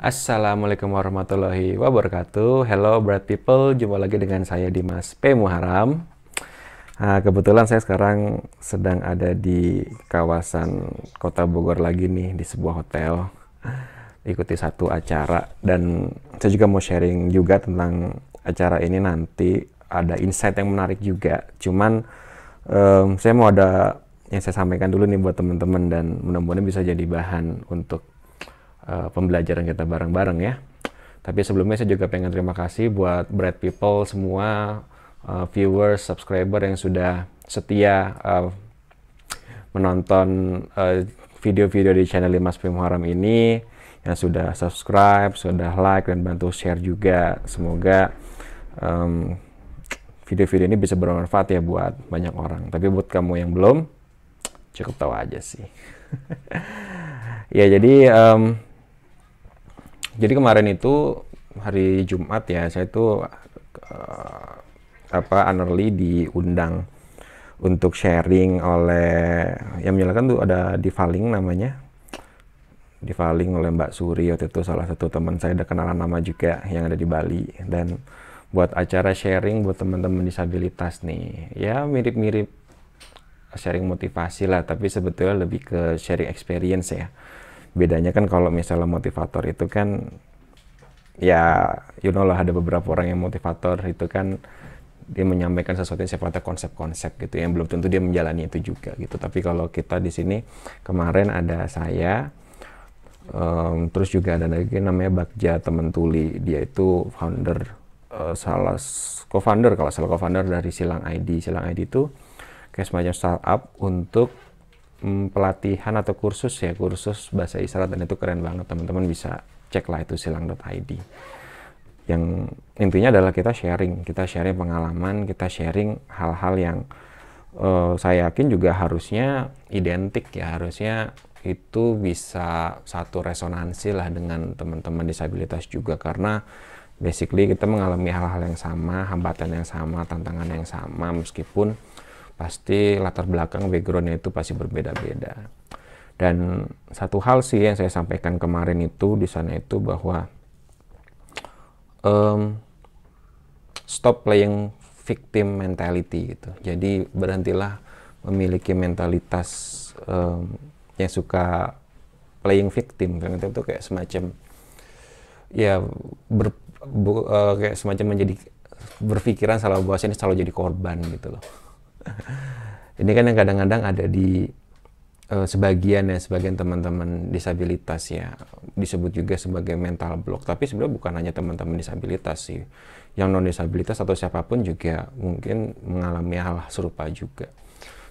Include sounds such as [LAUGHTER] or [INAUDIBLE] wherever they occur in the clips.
Assalamualaikum warahmatullahi wabarakatuh. Hello bright People, jumpa lagi dengan saya Dimas P. Muharam. Nah, kebetulan saya sekarang sedang ada di kawasan Kota Bogor lagi nih di sebuah hotel. Ikuti satu acara dan saya juga mau sharing juga tentang acara ini nanti ada insight yang menarik juga. Cuman um, saya mau ada yang saya sampaikan dulu nih buat teman-teman dan mudah-mudahan bisa jadi bahan untuk Eh, pembelajaran kita bareng-bareng ya. Tapi sebelumnya saya juga pengen terima kasih buat Bread People semua uh, viewers, subscriber yang sudah setia uh, menonton video-video uh, di channel Mas Muharram ini yang sudah subscribe, sudah like dan bantu share juga. Semoga um, video-video ini bisa bermanfaat ya buat banyak orang. Tapi buat kamu yang belum, cukup tahu aja sih. [LAUGHS] ya jadi um, jadi kemarin itu hari Jumat ya saya itu uh, eh, apa Anerly diundang untuk sharing oleh yang menyelenggarakan tuh ada Divaling namanya Divaling oleh Mbak Suri waktu itu salah satu teman saya ada kenalan nama juga yang ada di Bali dan buat acara sharing buat teman-teman disabilitas nih ya mirip-mirip sharing motivasi lah tapi sebetulnya lebih ke sharing experience ya bedanya kan kalau misalnya motivator itu kan ya you know lah ada beberapa orang yang motivator itu kan dia menyampaikan sesuatu yang sifatnya konsep-konsep gitu yang belum tentu dia menjalani itu juga gitu tapi kalau kita di sini kemarin ada saya um, terus juga ada lagi namanya Bagja teman tuli dia itu founder uh, salah co-founder kalau salah co-founder dari Silang ID Silang ID itu kayak semacam startup untuk Mm, pelatihan atau kursus ya kursus bahasa isyarat dan itu keren banget teman-teman bisa cek lah itu silang.id yang intinya adalah kita sharing kita sharing pengalaman kita sharing hal-hal yang uh, saya yakin juga harusnya identik ya harusnya itu bisa satu resonansi lah dengan teman-teman disabilitas juga karena basically kita mengalami hal-hal yang sama hambatan yang sama tantangan yang sama meskipun pasti latar belakang backgroundnya itu pasti berbeda-beda. Dan satu hal sih yang saya sampaikan kemarin itu di sana itu bahwa um, stop playing victim mentality gitu. Jadi berhentilah memiliki mentalitas um, yang suka playing victim karena itu tuh kayak semacam ya ber, bu, uh, kayak semacam menjadi berpikiran salah bahwa ini selalu jadi korban gitu loh ini kan yang kadang-kadang ada di uh, sebagian ya sebagian teman-teman disabilitas ya disebut juga sebagai mental block tapi sebenarnya bukan hanya teman-teman disabilitas sih yang non disabilitas atau siapapun juga mungkin mengalami hal serupa juga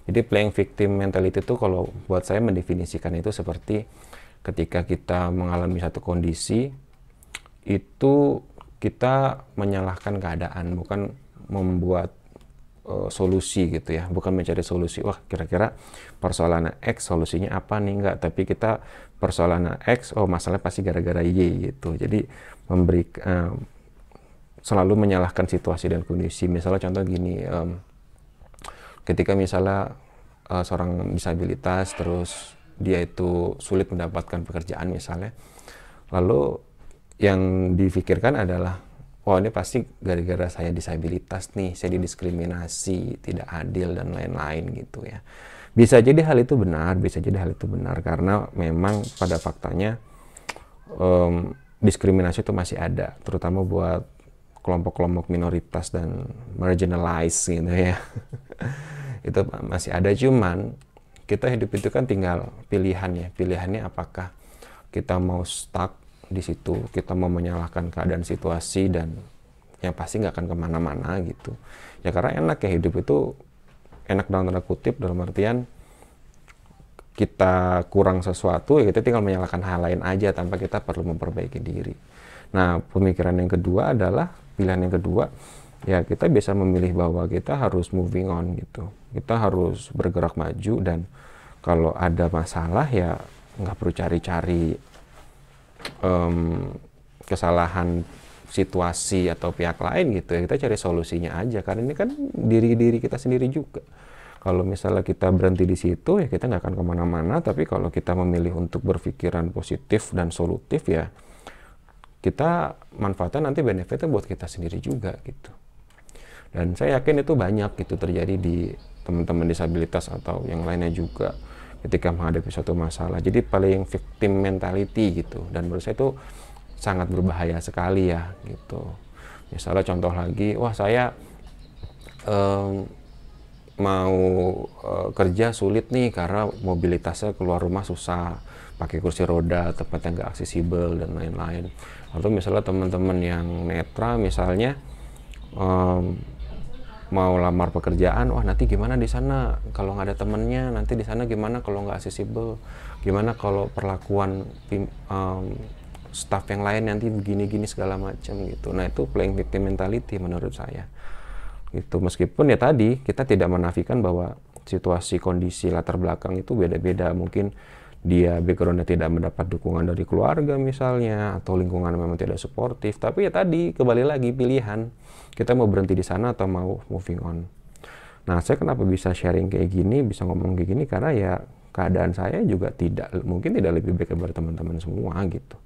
jadi playing victim mentality itu kalau buat saya mendefinisikan itu seperti ketika kita mengalami satu kondisi itu kita menyalahkan keadaan bukan membuat Eh, solusi gitu ya bukan mencari solusi wah kira-kira persoalan X solusinya apa nih enggak tapi kita persoalan X oh masalahnya pasti gara-gara Y gitu jadi memberi uh, selalu menyalahkan situasi dan kondisi misalnya contoh gini um, ketika misalnya uh, seorang disabilitas terus dia itu sulit mendapatkan pekerjaan misalnya lalu yang difikirkan adalah wah ini pasti gara-gara saya disabilitas nih, saya didiskriminasi, tidak adil dan lain-lain gitu ya. Bisa jadi hal itu benar, bisa jadi hal itu benar karena memang pada faktanya um, diskriminasi itu masih ada, terutama buat kelompok-kelompok minoritas dan marginalized gitu ya. [LAUGHS] itu masih ada cuman kita hidup itu kan tinggal pilihan ya, pilihannya apakah kita mau stuck di situ kita mau menyalahkan keadaan situasi dan yang pasti nggak akan kemana-mana gitu ya karena enak ya hidup itu enak dalam tanda kutip dalam artian kita kurang sesuatu ya kita tinggal menyalahkan hal lain aja tanpa kita perlu memperbaiki diri nah pemikiran yang kedua adalah pilihan yang kedua ya kita bisa memilih bahwa kita harus moving on gitu kita harus bergerak maju dan kalau ada masalah ya nggak perlu cari-cari um, kesalahan situasi atau pihak lain gitu ya kita cari solusinya aja karena ini kan diri diri kita sendiri juga kalau misalnya kita berhenti di situ ya kita nggak akan kemana-mana tapi kalau kita memilih untuk berpikiran positif dan solutif ya kita manfaatnya nanti benefitnya buat kita sendiri juga gitu dan saya yakin itu banyak gitu terjadi di teman-teman disabilitas atau yang lainnya juga ketika menghadapi suatu masalah. Jadi paling victim mentality gitu dan menurut saya itu sangat berbahaya sekali ya gitu. Misalnya contoh lagi, wah saya um, mau uh, kerja sulit nih karena mobilitasnya keluar rumah susah, pakai kursi roda, tempat yang gak aksesibel dan lain-lain. Atau misalnya teman-teman yang netra misalnya um, mau lamar pekerjaan wah nanti gimana di sana kalau nggak ada temennya nanti di sana gimana kalau nggak accessible gimana kalau perlakuan um, staff yang lain nanti begini-gini segala macam gitu nah itu playing victim mentality menurut saya itu meskipun ya tadi kita tidak menafikan bahwa situasi kondisi latar belakang itu beda-beda mungkin dia backgroundnya tidak mendapat dukungan dari keluarga misalnya atau lingkungan memang tidak suportif tapi ya tadi kembali lagi pilihan kita mau berhenti di sana atau mau moving on nah saya kenapa bisa sharing kayak gini bisa ngomong kayak gini karena ya keadaan saya juga tidak mungkin tidak lebih baik dari teman-teman semua gitu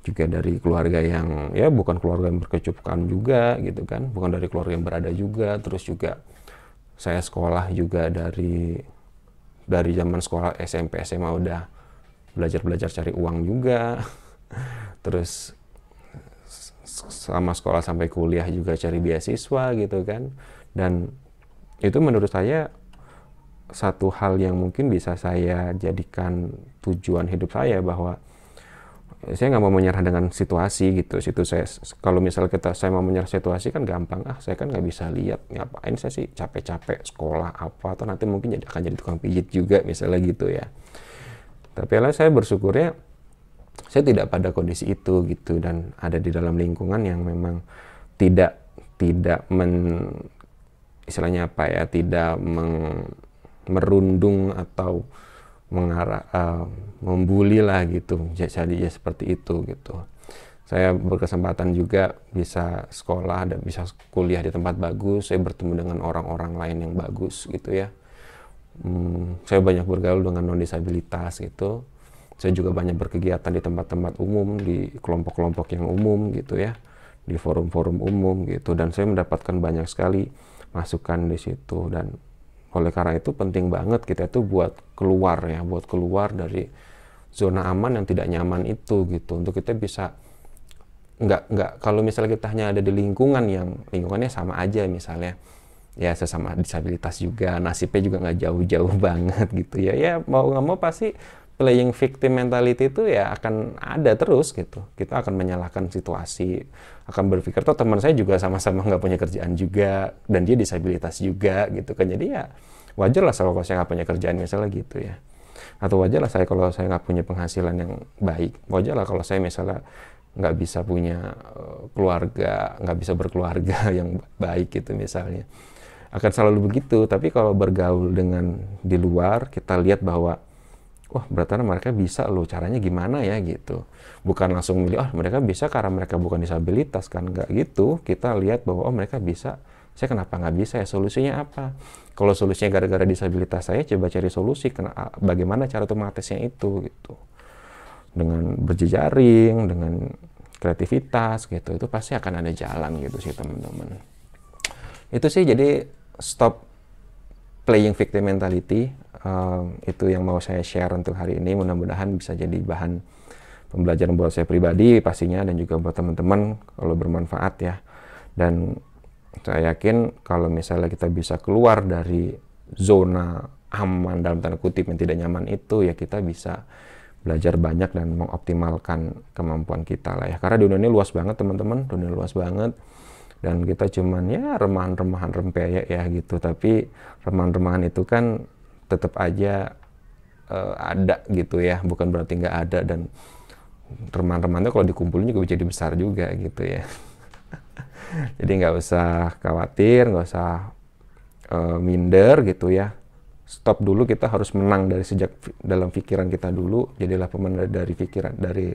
juga dari keluarga yang ya bukan keluarga yang berkecupkan juga gitu kan bukan dari keluarga yang berada juga terus juga saya sekolah juga dari dari zaman sekolah SMP SMA udah belajar belajar cari uang juga [LAUGHS] terus sama sekolah sampai kuliah juga cari beasiswa gitu kan dan itu menurut saya satu hal yang mungkin bisa saya jadikan tujuan hidup saya bahwa saya nggak mau menyerah dengan situasi gitu situ saya kalau misal kita saya mau menyerah situasi kan gampang ah saya kan nggak bisa lihat ngapain saya sih capek-capek sekolah apa atau nanti mungkin jadi, akan jadi tukang pijit juga misalnya gitu ya tapi lah saya bersyukurnya saya tidak pada kondisi itu gitu dan ada di dalam lingkungan yang memang tidak tidak men istilahnya apa ya tidak meng, merundung atau mengarah uh, membuli lah gitu jadi ya seperti itu gitu saya berkesempatan juga bisa sekolah dan bisa kuliah di tempat bagus saya bertemu dengan orang-orang lain yang bagus gitu ya hmm, saya banyak bergaul dengan non disabilitas gitu saya juga banyak berkegiatan di tempat-tempat umum di kelompok-kelompok yang umum gitu ya di forum-forum umum gitu dan saya mendapatkan banyak sekali masukan di situ dan oleh karena itu penting banget kita itu buat keluar ya, buat keluar dari zona aman yang tidak nyaman itu gitu. Untuk kita bisa nggak nggak kalau misalnya kita hanya ada di lingkungan yang lingkungannya sama aja misalnya ya sesama disabilitas juga nasibnya juga nggak jauh-jauh [LAUGHS] banget gitu ya ya mau nggak mau pasti playing victim mentality itu ya akan ada terus gitu. Kita akan menyalahkan situasi, akan berpikir tuh teman saya juga sama-sama nggak punya kerjaan juga dan dia disabilitas juga gitu kan. Jadi ya wajar lah kalau saya nggak punya kerjaan misalnya gitu ya. Atau wajar lah saya kalau saya nggak punya penghasilan yang baik. Wajar lah kalau saya misalnya nggak bisa punya eh, keluarga, nggak bisa berkeluarga [LAUGHS] yang baik gitu misalnya akan selalu begitu. Tapi kalau bergaul dengan di luar, kita lihat bahwa wah berarti mereka bisa loh caranya gimana ya gitu bukan langsung milih oh mereka bisa karena mereka bukan disabilitas kan nggak gitu kita lihat bahwa oh mereka bisa saya kenapa nggak bisa ya solusinya apa kalau solusinya gara-gara disabilitas saya coba cari solusi kena, bagaimana cara untuk mengatasinya itu gitu dengan berjejaring dengan kreativitas gitu itu pasti akan ada jalan gitu sih teman-teman itu sih jadi stop playing victim mentality itu yang mau saya share untuk hari ini mudah-mudahan bisa jadi bahan pembelajaran buat saya pribadi pastinya dan juga buat teman-teman kalau bermanfaat ya dan saya yakin kalau misalnya kita bisa keluar dari zona aman dalam tanda kutip yang tidak nyaman itu ya kita bisa belajar banyak dan mengoptimalkan kemampuan kita lah ya karena dunia ini luas banget teman-teman dunia luas banget dan kita cuman ya remahan-remahan rempeyek ya gitu tapi remahan-remahan itu kan tetap aja uh, ada gitu ya bukan berarti nggak ada dan teman-temannya kalau dikumpulin juga jadi besar juga gitu ya [LAUGHS] jadi nggak usah khawatir nggak usah uh, minder gitu ya stop dulu kita harus menang dari sejak dalam pikiran kita dulu jadilah pemenang dari pikiran dari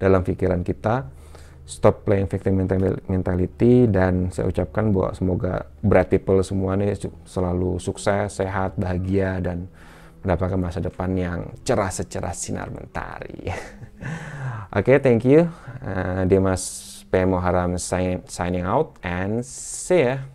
dalam pikiran kita stop playing victim mentality dan saya ucapkan bahwa semoga berat people semua nih selalu sukses, sehat, bahagia dan mendapatkan masa depan yang cerah secerah sinar mentari. [LAUGHS] Oke, okay, thank you. Uh, Dimas P. Moharam sign, signing out and see ya.